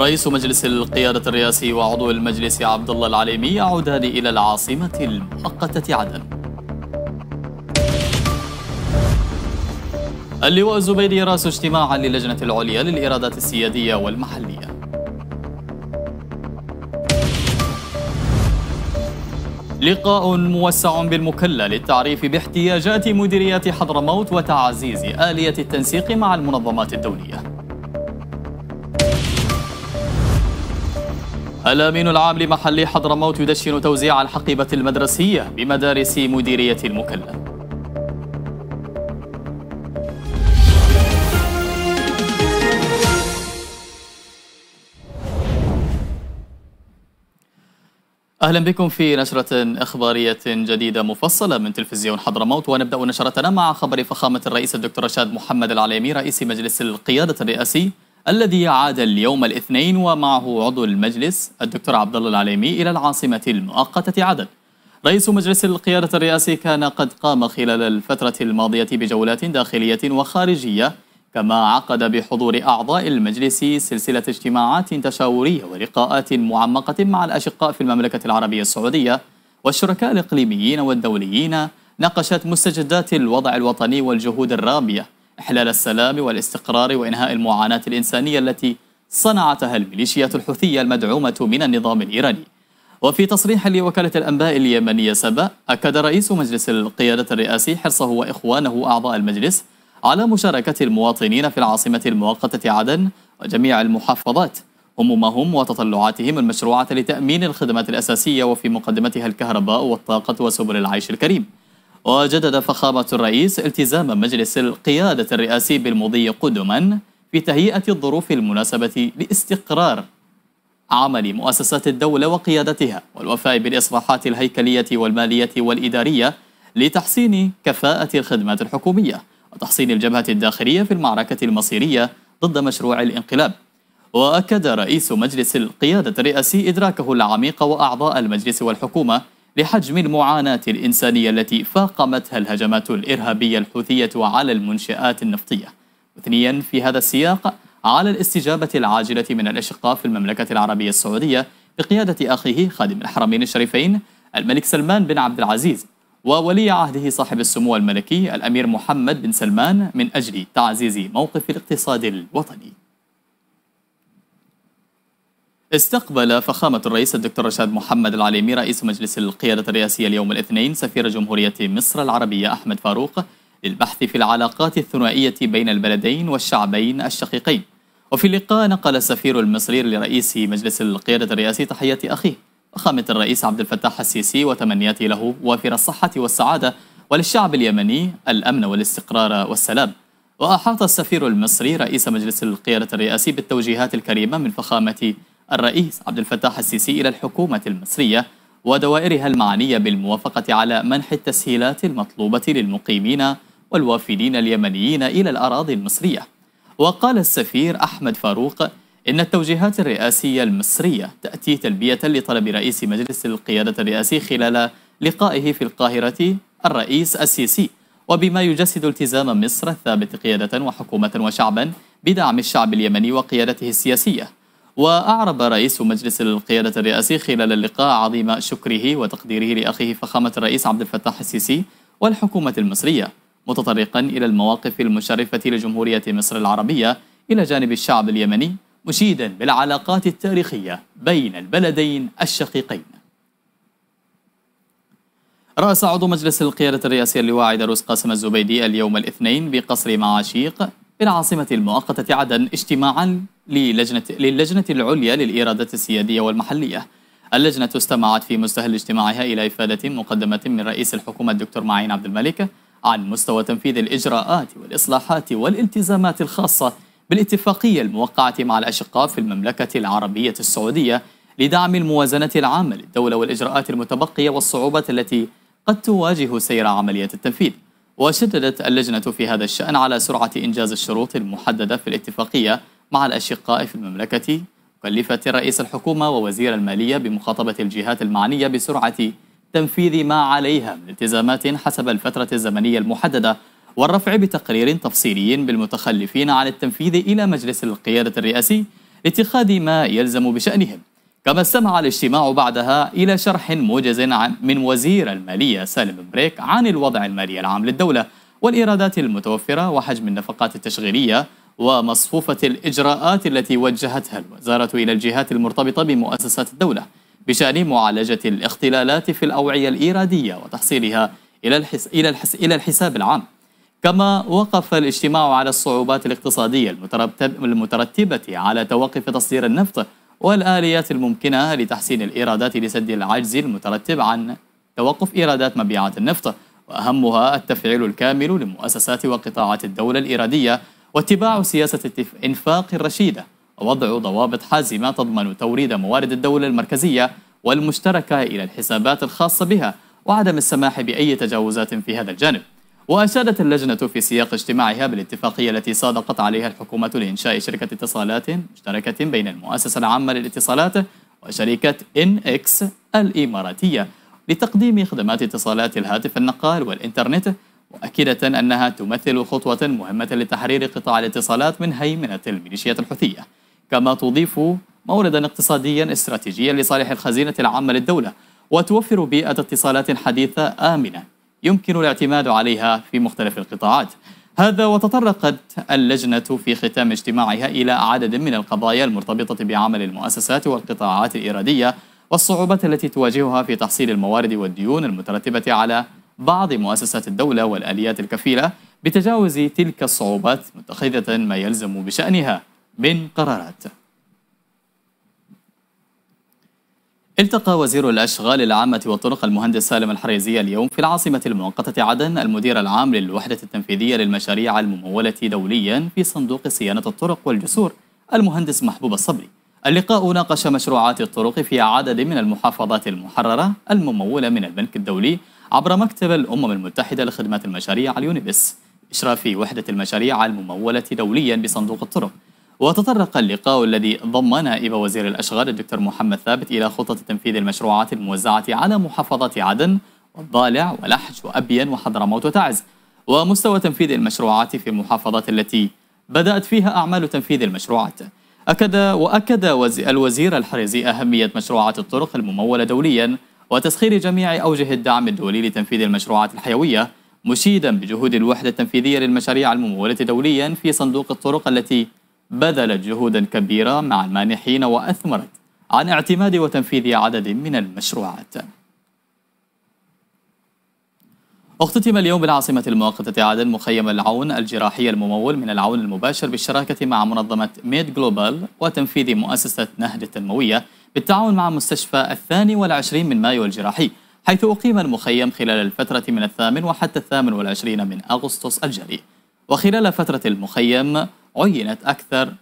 رئيس مجلس القيادة الرئاسي وعضو المجلس عبد الله العليمي يعودان إلى العاصمة المؤقتة عدن. اللواء الزبيدي يراس اجتماعا للجنة العليا للإيرادات السيادية والمحلية. لقاء موسع بالمكلة للتعريف باحتياجات مديريات حضرموت وتعزيز آلية التنسيق مع المنظمات الدولية. الأمين العام لمحل حضرموت يدشن توزيع الحقيبة المدرسية بمدارس مديرية المكلف أهلا بكم في نشرة إخبارية جديدة مفصلة من تلفزيون حضرموت ونبدأ نشرتنا مع خبر فخامة الرئيس الدكتور رشاد محمد العليمي رئيس مجلس القيادة الرئاسي الذي عاد اليوم الاثنين ومعه عضو المجلس الدكتور عبد الله العليمي إلى العاصمة المؤقتة عدن رئيس مجلس القيادة الرئاسي كان قد قام خلال الفترة الماضية بجولات داخلية وخارجية كما عقد بحضور أعضاء المجلس سلسلة اجتماعات تشاورية ولقاءات معمقة مع الأشقاء في المملكة العربية السعودية والشركاء الإقليميين والدوليين ناقشت مستجدات الوضع الوطني والجهود الرامية إحلال السلام والاستقرار وإنهاء المعاناة الإنسانية التي صنعتها الميليشيات الحوثية المدعومة من النظام الإيراني وفي تصريح لوكالة الأنباء اليمنية سبا أكد رئيس مجلس القيادة الرئاسي حرصه وإخوانه أعضاء المجلس على مشاركة المواطنين في العاصمة المؤقتة عدن وجميع المحافظات همومهم وتطلعاتهم المشروعة لتأمين الخدمات الأساسية وفي مقدمتها الكهرباء والطاقة وسبل العيش الكريم وجدد فخامة الرئيس التزام مجلس القيادة الرئاسي بالمضي قدما في تهيئة الظروف المناسبة لاستقرار عمل مؤسسات الدولة وقيادتها والوفاء بالإصلاحات الهيكلية والمالية والإدارية لتحسين كفاءة الخدمات الحكومية وتحصين الجبهة الداخلية في المعركة المصيرية ضد مشروع الانقلاب وأكد رئيس مجلس القيادة الرئاسي إدراكه العميق وأعضاء المجلس والحكومة لحجم المعاناة الإنسانية التي فاقمتها الهجمات الإرهابية الحوثية على المنشآت النفطية وثنيا في هذا السياق على الاستجابة العاجلة من الأشقاء في المملكة العربية السعودية بقيادة أخيه خادم الحرمين الشريفين الملك سلمان بن عبد العزيز وولي عهده صاحب السمو الملكي الأمير محمد بن سلمان من أجل تعزيز موقف الاقتصاد الوطني استقبل فخامة الرئيس الدكتور رشاد محمد العليمي رئيس مجلس القيادة الرئاسية اليوم الاثنين سفير جمهورية مصر العربية أحمد فاروق للبحث في العلاقات الثنائية بين البلدين والشعبين الشقيقين وفي اللقاء نقل السفير المصري لرئيس مجلس القيادة الرئاسي تحية أخيه فخامة الرئيس عبد الفتاح السيسي وتمنياته له وافر الصحة والسعادة وللشعب اليمني الأمن والاستقرار والسلام وأحاط السفير المصري رئيس مجلس القيادة الرئاسي بالتوجيهات الكريمة من فخامة الرئيس عبد الفتاح السيسي إلى الحكومة المصرية ودوائرها المعنية بالموافقة على منح التسهيلات المطلوبة للمقيمين والوافدين اليمنيين إلى الأراضي المصرية وقال السفير أحمد فاروق إن التوجيهات الرئاسية المصرية تأتي تلبية لطلب رئيس مجلس القيادة الرئاسي خلال لقائه في القاهرة الرئيس السيسي وبما يجسد التزام مصر الثابت قيادة وحكومة وشعبا بدعم الشعب اليمني وقيادته السياسية وأعرب رئيس مجلس القيادة الرئاسي خلال اللقاء عظيم شكره وتقديره لأخيه فخامة الرئيس عبد الفتاح السيسي والحكومة المصرية متطرقا إلى المواقف المشرفة لجمهورية مصر العربية إلى جانب الشعب اليمني مشيدا بالعلاقات التاريخية بين البلدين الشقيقين رأس عضو مجلس القيادة الرئاسي اللواء عيدروس قاسم الزبيدي اليوم الاثنين بقصر معاشيق بالعاصمة المؤقتة عدن اجتماعا للجنة, للجنة العليا للإيرادات السيادية والمحلية اللجنة استمعت في مستهل اجتماعها إلى إفادة مقدمة من رئيس الحكومة الدكتور معين عبد الملك عن مستوى تنفيذ الإجراءات والإصلاحات والالتزامات الخاصة بالاتفاقية الموقعة مع الأشقاء في المملكة العربية السعودية لدعم الموازنة العامة للدولة والإجراءات المتبقية والصعوبات التي قد تواجه سير عملية التنفيذ وشددت اللجنة في هذا الشأن على سرعة إنجاز الشروط المحددة في الاتفاقية مع الأشقاء في المملكة كلفت رئيس الحكومة ووزير المالية بمخاطبة الجهات المعنية بسرعة تنفيذ ما عليها من التزامات حسب الفترة الزمنية المحددة والرفع بتقرير تفصيلي بالمتخلفين عن التنفيذ إلى مجلس القيادة الرئاسي لاتخاذ ما يلزم بشأنهم كما استمع الاجتماع بعدها إلى شرح موجز من وزير المالية سالم بريك عن الوضع المالي العام للدولة والإيرادات المتوفرة وحجم النفقات التشغيلية ومصفوفة الإجراءات التي وجهتها الوزارة إلى الجهات المرتبطة بمؤسسات الدولة بشأن معالجة الاختلالات في الأوعية الإيرادية وتحصيلها إلى, الحس... إلى, الحس... إلى الحساب العام كما وقف الاجتماع على الصعوبات الاقتصادية المترتبة على توقف تصدير النفط والآليات الممكنة لتحسين الإيرادات لسد العجز المترتب عن توقف إيرادات مبيعات النفط وأهمها التفعيل الكامل لمؤسسات وقطاعات الدولة الإيرادية واتباع سياسة الإنفاق الرشيدة ووضع ضوابط حازمة تضمن توريد موارد الدولة المركزية والمشتركة إلى الحسابات الخاصة بها وعدم السماح بأي تجاوزات في هذا الجانب وأشادت اللجنة في سياق اجتماعها بالاتفاقية التي صادقت عليها الحكومة لإنشاء شركة اتصالات مشتركة بين المؤسسة العامة للاتصالات وشركة إن إكس الإماراتية لتقديم خدمات اتصالات الهاتف النقال والإنترنت مؤكدة أنها تمثل خطوة مهمة لتحرير قطاع الاتصالات من هيمنة الميليشيات الحوثية كما تضيف موردا اقتصاديا استراتيجيا لصالح الخزينة العامة للدولة وتوفر بيئة اتصالات حديثة آمنة يمكن الاعتماد عليها في مختلف القطاعات هذا وتطرقت اللجنة في ختام اجتماعها إلى عدد من القضايا المرتبطة بعمل المؤسسات والقطاعات الإرادية والصعوبات التي تواجهها في تحصيل الموارد والديون المترتبة على بعض مؤسسات الدولة والآليات الكفيلة بتجاوز تلك الصعوبات متخذة ما يلزم بشأنها من قرارات التقى وزير الأشغال العامة والطرق المهندس سالم الحريزي اليوم في العاصمة المؤقتة عدن المدير العام للوحدة التنفيذية للمشاريع الممولة دوليا في صندوق صيانة الطرق والجسور المهندس محبوب الصبري اللقاء ناقش مشروعات الطرق في عدد من المحافظات المحررة الممولة من البنك الدولي عبر مكتب الأمم المتحدة لخدمات المشاريع اليونيبس إشراف وحدة المشاريع الممولة دوليا بصندوق الطرق وتطرق اللقاء الذي ضم نائب وزير الأشغال الدكتور محمد ثابت إلى خطة تنفيذ المشروعات الموزعة على محافظات عدن والضالع ولحج وأبين وحضرموت وتعز ومستوى تنفيذ المشروعات في المحافظات التي بدأت فيها أعمال تنفيذ المشروعات أكد وأكد الوزير الحريزي أهمية مشروعات الطرق الممولة دوليا وتسخير جميع أوجه الدعم الدولي لتنفيذ المشروعات الحيوية مشيدا بجهود الوحدة التنفيذية للمشاريع الممولة دوليا في صندوق الطرق التي بذلت جهودا كبيرة مع المانحين وأثمرت عن اعتماد وتنفيذ عدد من المشروعات اختتم اليوم بالعاصمة المؤقتة عدن مخيم العون الجراحي الممول من العون المباشر بالشراكة مع منظمة ميد جلوبال وتنفيذ مؤسسة نهد التنموية بالتعاون مع مستشفى الثاني والعشرين من مايو الجراحي حيث أقيم المخيم خلال الفترة من الثامن وحتى الثامن والعشرين من أغسطس الجاري وخلال فترة المخيم عينت أكثر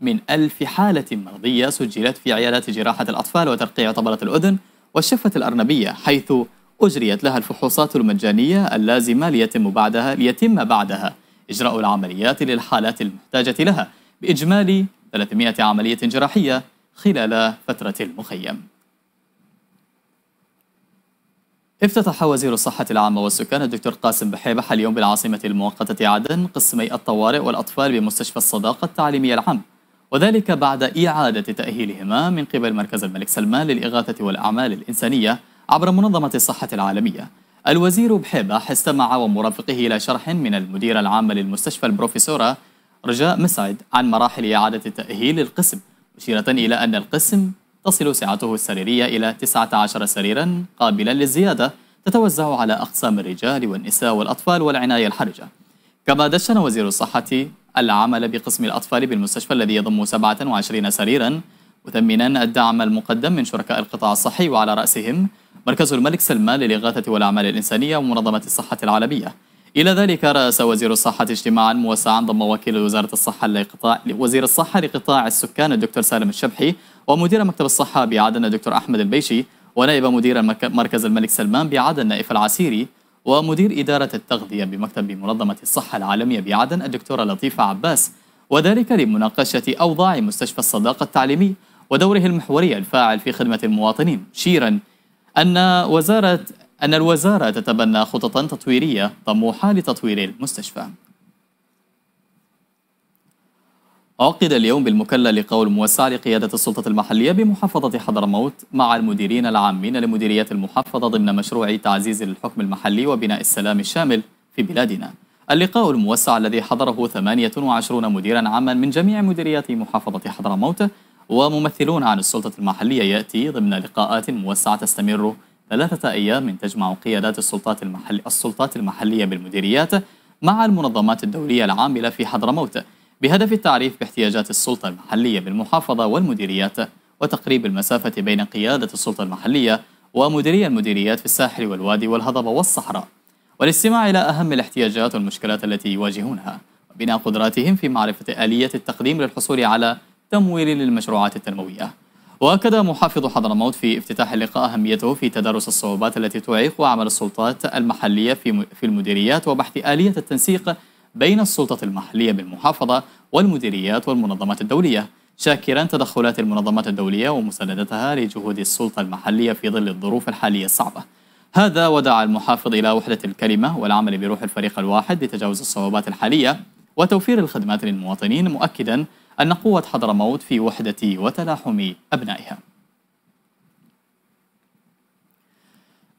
من ألف حالة مرضية سجلت في عيادات جراحة الأطفال وترقيع طبلة الأذن والشفة الأرنبية حيث أجريت لها الفحوصات المجانية اللازمة ليتم بعدها ليتم بعدها إجراء العمليات للحالات المحتاجة لها بإجمالي 300 عملية جراحية خلال فترة المخيم افتتح وزير الصحة العامة والسكان الدكتور قاسم بحيبح اليوم بالعاصمة المؤقتة عدن قسمي الطوارئ والأطفال بمستشفى الصداقة التعليمية العام وذلك بعد إعادة تأهيلهما من قبل مركز الملك سلمان للإغاثة والأعمال الإنسانية عبر منظمة الصحة العالمية الوزير بحيبح استمع ومرافقه إلى شرح من المديرة العامة للمستشفى البروفيسورة رجاء مسعد عن مراحل إعادة التأهيل للقسم مشيرة إلى أن القسم تصل سعته السريرية إلى 19 سريرا قابلا للزيادة تتوزع على أقسام الرجال والنساء والأطفال والعناية الحرجة كما دشن وزير الصحة العمل بقسم الأطفال بالمستشفى الذي يضم 27 سريرا مثمنا الدعم المقدم من شركاء القطاع الصحي وعلى رأسهم مركز الملك سلمان للإغاثة والأعمال الإنسانية ومنظمة الصحة العالمية إلى ذلك رأس وزير الصحة اجتماعا موسعا ضم وكيل وزارة الصحة لقطاع وزير الصحة لقطاع السكان الدكتور سالم الشبحي ومدير مكتب الصحة بعدن الدكتور أحمد البيشي ونائب مدير مركز الملك سلمان بعدن نائف العسيري ومدير إدارة التغذية بمكتب منظمة الصحة العالمية بعدن الدكتورة لطيفة عباس وذلك لمناقشة أوضاع مستشفى الصداقة التعليمي ودوره المحوري الفاعل في خدمة المواطنين شيرا أن وزارة أن الوزارة تتبنى خططا تطويرية طموحة لتطوير المستشفى عقد اليوم بالمكلا لقاء موسع لقيادة السلطة المحلية بمحافظة حضرموت مع المديرين العامين لمديريات المحافظة ضمن مشروع تعزيز الحكم المحلي وبناء السلام الشامل في بلادنا اللقاء الموسع الذي حضره 28 مديرا عاما من جميع مديريات محافظة حضرموت وممثلون عن السلطة المحلية يأتي ضمن لقاءات موسعة تستمر ثلاثة أيام تجمع قيادات السلطات, المحل... السلطات المحلية بالمديريات مع المنظمات الدولية العاملة في حضرموت بهدف التعريف باحتياجات السلطة المحلية بالمحافظة والمديريات وتقريب المسافة بين قيادة السلطة المحلية ومديري المديريات في الساحل والوادي والهضبة والصحراء والاستماع إلى أهم الاحتياجات والمشكلات التي يواجهونها وبناء قدراتهم في معرفة آلية التقديم للحصول على تمويل للمشروعات التنموية وأكد محافظ حضرموت في افتتاح اللقاء أهميته في تدارس الصعوبات التي تعيق عمل السلطات المحلية في المديريات وبحث آلية التنسيق بين السلطة المحلية بالمحافظة والمديريات والمنظمات الدولية شاكرا تدخلات المنظمات الدولية ومساندتها لجهود السلطة المحلية في ظل الظروف الحالية الصعبة هذا ودعا المحافظ إلى وحدة الكلمة والعمل بروح الفريق الواحد لتجاوز الصعوبات الحالية وتوفير الخدمات للمواطنين مؤكدا أن قوة حضرموت في وحدة وتلاحم أبنائها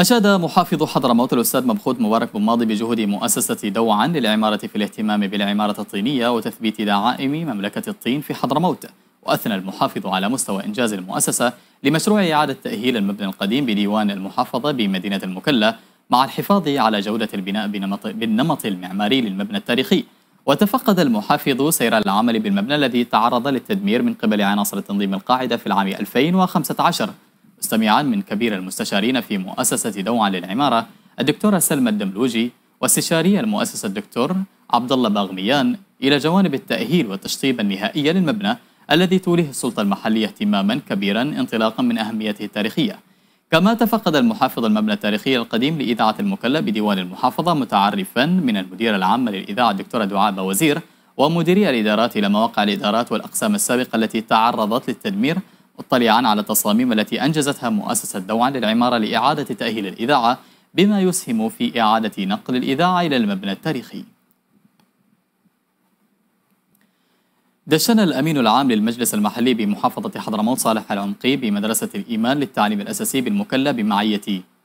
أشاد محافظ حضرموت الأستاذ مبخوت مبارك بن ماضي بجهود مؤسسة دوعا للعمارة في الاهتمام بالعمارة الطينية وتثبيت دعائم مملكة الطين في حضرموت وأثنى المحافظ على مستوى إنجاز المؤسسة لمشروع إعادة تأهيل المبنى القديم بديوان المحافظة بمدينة المكلا مع الحفاظ على جودة البناء بنمط, بالنمط المعماري للمبنى التاريخي وتفقد المحافظ سير العمل بالمبنى الذي تعرض للتدمير من قبل عناصر تنظيم القاعدة في العام 2015 مستمعا من كبير المستشارين في مؤسسة دوعا للعمارة الدكتورة سلمى الدملوجي واستشاري المؤسسة الدكتور عبد الله باغميان إلى جوانب التأهيل والتشطيب النهائي للمبنى الذي توليه السلطة المحلية اهتماما كبيرا انطلاقا من أهميته التاريخية كما تفقد المحافظ المبنى التاريخي القديم لإذاعة المكلا بديوان المحافظة متعرفا من المديرة العامة للإذاعة الدكتورة دعاء وزير ومديري الإدارات إلى مواقع الإدارات والأقسام السابقة التي تعرضت للتدمير مطلعا على التصاميم التي أنجزتها مؤسسة دوعا للعمارة لإعادة تأهيل الإذاعة بما يسهم في إعادة نقل الإذاعة إلى المبنى التاريخي دشن الأمين العام للمجلس المحلي بمحافظة حضرموت صالح العنقي بمدرسة الإيمان للتعليم الأساسي بالمكلا بمعية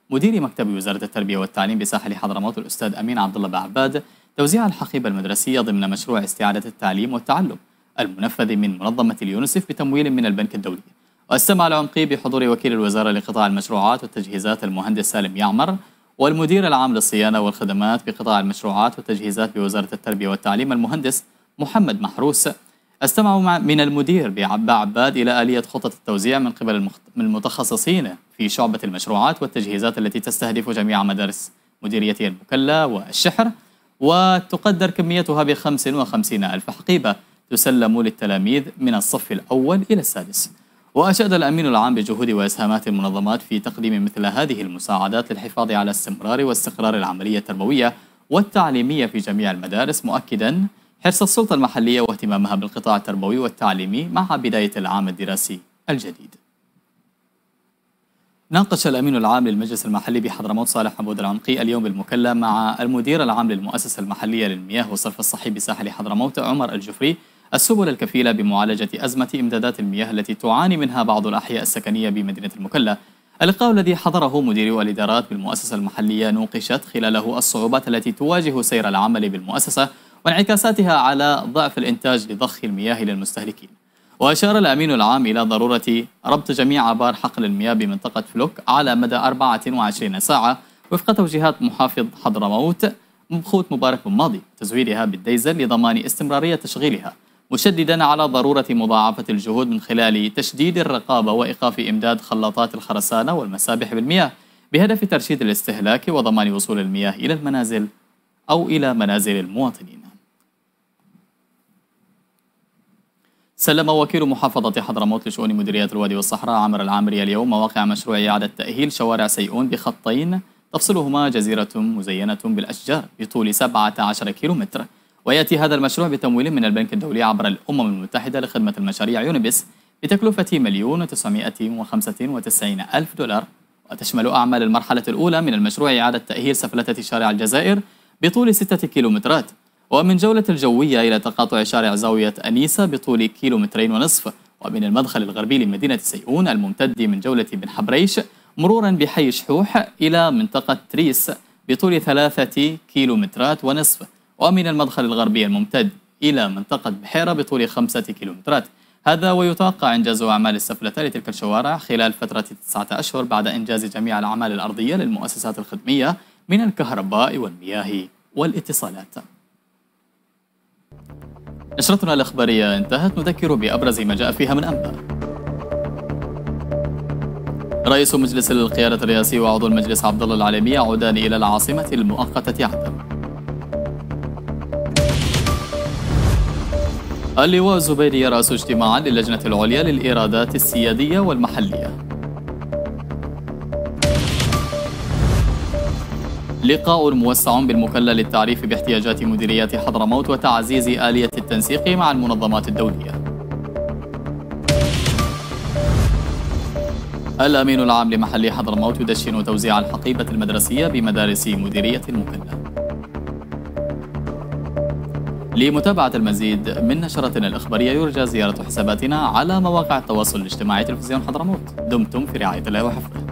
مدير مكتب وزارة التربية والتعليم بساحل حضرموت الأستاذ أمين عبد الله بعباد توزيع الحقيبة المدرسية ضمن مشروع استعادة التعليم والتعلم المنفذ من منظمة اليونسف بتمويل من البنك الدولي واستمع العمقي بحضور وكيل الوزارة لقطاع المشروعات والتجهيزات المهندس سالم يعمر والمدير العام للصيانة والخدمات بقطاع المشروعات والتجهيزات بوزارة التربية والتعليم المهندس محمد محروس استمعوا من المدير بعباد إلى آلية خطة التوزيع من قبل المتخصصين في شعبة المشروعات والتجهيزات التي تستهدف جميع مدارس مديرية المكلا والشحر وتقدر كميتها ب 55 ألف حقيبة تسلم للتلاميذ من الصف الأول إلى السادس وأشاد الأمين العام بجهود وإسهامات المنظمات في تقديم مثل هذه المساعدات للحفاظ على استمرار واستقرار العملية التربوية والتعليمية في جميع المدارس مؤكدا حرص السلطة المحلية واهتمامها بالقطاع التربوي والتعليمي مع بداية العام الدراسي الجديد ناقش الأمين العام للمجلس المحلي بحضرموت صالح عبود العنقي اليوم بالمكلا مع المدير العام للمؤسسة المحلية للمياه وصرف الصحي بساحل حضرموت عمر الجفري السبل الكفيلة بمعالجة أزمة إمدادات المياه التي تعاني منها بعض الأحياء السكنية بمدينة المكلا اللقاء الذي حضره مدير الإدارات بالمؤسسة المحلية نوقشت خلاله الصعوبات التي تواجه سير العمل بالمؤسسة وانعكاساتها على ضعف الإنتاج لضخ المياه للمستهلكين وأشار الأمين العام إلى ضرورة ربط جميع آبار حقل المياه بمنطقة فلوك على مدى 24 ساعة وفق توجيهات محافظ حضرموت مبخوت مبارك الماضي تزويرها تزويدها بالديزل لضمان استمرارية تشغيلها مشددا على ضرورة مضاعفة الجهود من خلال تشديد الرقابة وإيقاف إمداد خلاطات الخرسانة والمسابح بالمياه بهدف ترشيد الاستهلاك وضمان وصول المياه إلى المنازل أو إلى منازل المواطنين سلم وكيل محافظة حضرموت لشؤون مديرية الوادي والصحراء عمر العامري اليوم مواقع مشروع إعادة تأهيل شوارع سيئون بخطين تفصلهما جزيرة مزينة بالأشجار بطول 17 كيلومتر ويأتي هذا المشروع بتمويل من البنك الدولي عبر الأمم المتحدة لخدمة المشاريع يونبس بتكلفة مليون وتسعمائة وخمسة وتسعين ألف دولار وتشمل أعمال المرحلة الأولى من المشروع إعادة تأهيل سفلتة شارع الجزائر بطول ستة كيلومترات ومن جولة الجوية إلى تقاطع شارع زاوية أنيسة بطول كيلومترين ونصف ومن المدخل الغربي لمدينة سيئون الممتد من جولة بن حبريش مرورا بحي شحوح إلى منطقة تريس بطول ثلاثة كيلومترات ونصف ومن المدخل الغربي الممتد إلى منطقة بحيرة بطول خمسة كيلومترات هذا ويتوقع إنجاز أعمال السفلة لتلك الشوارع خلال فترة تسعة أشهر بعد إنجاز جميع الأعمال الأرضية للمؤسسات الخدمية من الكهرباء والمياه والاتصالات نشرتنا الإخبارية انتهت نذكر بأبرز ما جاء فيها من أنباء رئيس مجلس القيادة الرئاسي وعضو المجلس عبد الله العلمي يعودان إلى العاصمة المؤقتة عدن اللواء الزبيدي يرأس اجتماعا للجنة العليا للإيرادات السيادية والمحلية لقاء موسع بالمكلة للتعريف باحتياجات مديريات حضرموت وتعزيز آلية التنسيق مع المنظمات الدولية الأمين العام لمحل حضرموت يدشن توزيع الحقيبة المدرسية بمدارس مديرية المكلة لمتابعة المزيد من نشرتنا الإخبارية يرجى زيارة حساباتنا على مواقع التواصل الاجتماعي تلفزيون حضرموت دمتم في رعاية الله وحفظه